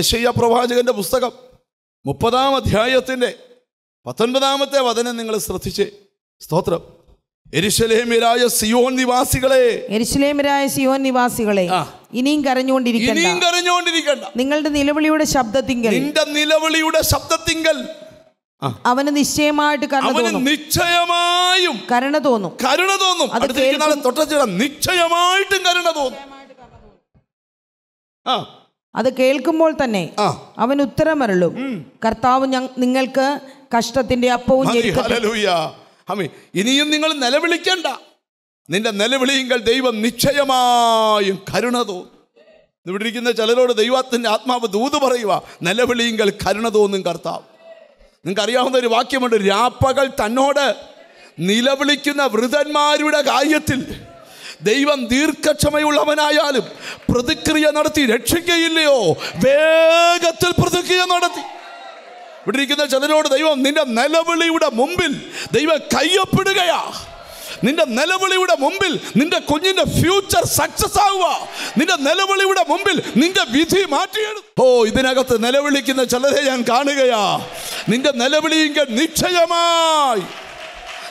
യശയ്യ പ്രവാചകന്റെ പുസ്തകം മുപ്പതാം അധ്യായത്തിൻ്റെ പത്തൊൻപതാമത്തെ വചനം നിങ്ങൾ ശ്രദ്ധിച്ച് സ്തോത്രം എരിശലേമിരായ സിയോൻ നിവാസികളെ എരിശലേമിരായ സിയോൻ നിവാസികളെ ഇനിയും കരഞ്ഞുകൊണ്ടിരിക്കണ്ട ഇനിയും കരഞ്ഞുകൊണ്ടിരിക്കണ്ട നിങ്ങളുടെ നിലവിളിയുടെ ശബ്ദത്തിങ്കൽ നിന്റെ നിലവിളിയുടെ ശബ്ദത്തിങ്കൽ അവന് നിശ്ചയമായിട്ട് അവന് നിശ്ചയമായും കരുണ തോന്നും കരുണ തോന്നും അടുത്ത തൊട്ടച്ചിട നിശ്ചയമായിട്ടും കരുണ തോന്നും ആ അത് കേൾക്കുമ്പോൾ തന്നെ അവൻ ഉത്തരമരളും കർത്താവ് നിങ്ങൾക്ക് കഷ്ടത്തിന്റെ അപ്പവും ഇനിയും നിങ്ങൾ നിലവിളിക്കണ്ട നിന്റെ നിലവിളിയെങ്കിൽ ദൈവം നിശ്ചയമായും കരുണതോ ഇവിടെ ഇരിക്കുന്ന ചിലരോട് ദൈവത്തിൻ്റെ ആത്മാവ് ദൂത് പറയുക നിലവിളിയെങ്കിൽ കരുണ തോന്നും കർത്താവ് അറിയാവുന്ന ഒരു വാക്യമുണ്ട് രാപ്പകൾ തന്നോട് നിലവിളിക്കുന്ന വൃതന്മാരുടെ കാര്യത്തിൽ ദൈവം ദീർഘക്ഷമയുള്ളവനായാലും പ്രതിക്രിയ നടത്തി രക്ഷിക്കയില്ലയോ വേഗത്തിൽ പ്രതിക്രിയ നടത്തി ഇവിടെ ഇരിക്കുന്ന ചിലരോട് ദൈവം നിന്റെ നിലവിളിയുടെ മുമ്പിൽ ദൈവം കയ്യപ്പെടുകയാ നിന്റെ നിലവിളിയുടെ മുമ്പിൽ നിന്റെ കുഞ്ഞിന്റെ ഫ്യൂച്ചർ സക്സസ് ആവുക നിന്റെ നിലവിളിയുടെ മുമ്പിൽ നിന്റെ വിധി മാറ്റിയെടുക്കും ഓ ഇതിനകത്ത് നിലവിളിക്കുന്ന ചിലരെ ഞാൻ കാണുകയാ നിന്റെ നിലവിളിയെങ്കിൽ നിശ്ചയമായി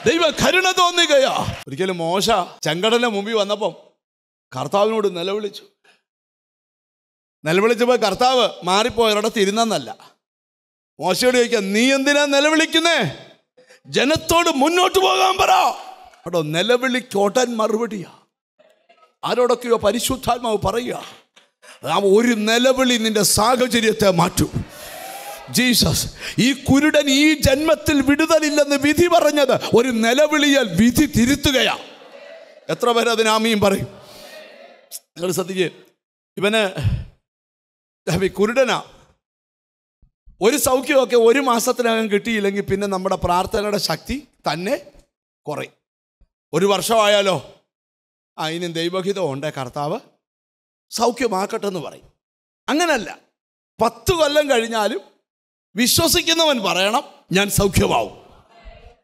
ദൈവ കരുണ തോന്നുകയാ ഒരിക്കലും മോശ ചങ്കടന്റെ മുമ്പിൽ വന്നപ്പം കർത്താവിനോട് നിലവിളിച്ചു നിലവിളിച്ചപ്പോൾ കർത്താവ് മാറിപ്പോയവരോടത്ത് ഇരുന്നെന്നല്ല മോശയോട് ചോദിക്കാം നീ എന്തിനാ നിലവിളിക്കുന്നേ ജനത്തോട് മുന്നോട്ട് പോകാൻ പറ അവിടെ നിലവിളിക്കോട്ടൻ മറുപടിയാ ആരോടൊക്കെയോ പരിശുദ്ധാത്മാവ് പറയുക ആ ഒരു നിലവിളി നിന്റെ സാഹചര്യത്തെ മാറ്റും ജീസസ് ഈ കുരുടൻ ഈ ജന്മത്തിൽ വിടുതലില്ലെന്ന് വിധി പറഞ്ഞത് ഒരു നിലവിളിയാൽ വിധി തിരുത്തുകയാ എത്ര പേര് അതിനാമിയും പറയും നിങ്ങൾ ശ്രദ്ധിച്ച് ഇവന് കുരുടനാ ഒരു സൗഖ്യമൊക്കെ ഒരു മാസത്തിനകം കിട്ടിയില്ലെങ്കിൽ പിന്നെ നമ്മുടെ പ്രാർത്ഥനയുടെ ശക്തി തന്നെ കുറയും ഒരു വർഷമായാലോ ആ ഇനി ദൈവഹിതം ഉണ്ടേ കർത്താവ് സൗഖ്യമാക്കട്ടെ എന്ന് പറയും അങ്ങനല്ല പത്ത് കൊല്ലം കഴിഞ്ഞാലും വിശ്വസിക്കുന്നവൻ പറയണം ഞാൻ സൗഖ്യമാവും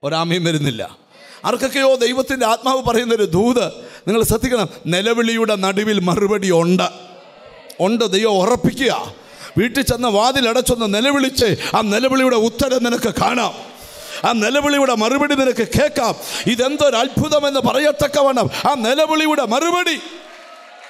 ഒരാമയും വരുന്നില്ല ആർക്കൊക്കെയോ ദൈവത്തിൻ്റെ ആത്മാവ് പറയുന്നൊരു ദൂത് നിങ്ങൾ ശ്രദ്ധിക്കണം നിലവിളിയുടെ നടുവിൽ മറുപടി ഉണ്ട് ഉണ്ട് ദൈവം ഉറപ്പിക്കുക വീട്ടിൽ ചെന്ന് വാതിലടച്ചൊന്ന് നിലവിളിച്ച് ആ നിലവിളിയുടെ ഉത്തരം നിനക്ക് കാണാം ആ നിലവിളിയുടെ മറുപടി നിനക്ക് കേൾക്കാം ഇതെന്തൊരു അത്ഭുതമെന്ന് പറയത്തക്കവണ്ണം ആ നിലവിളിയുടെ മറുപടി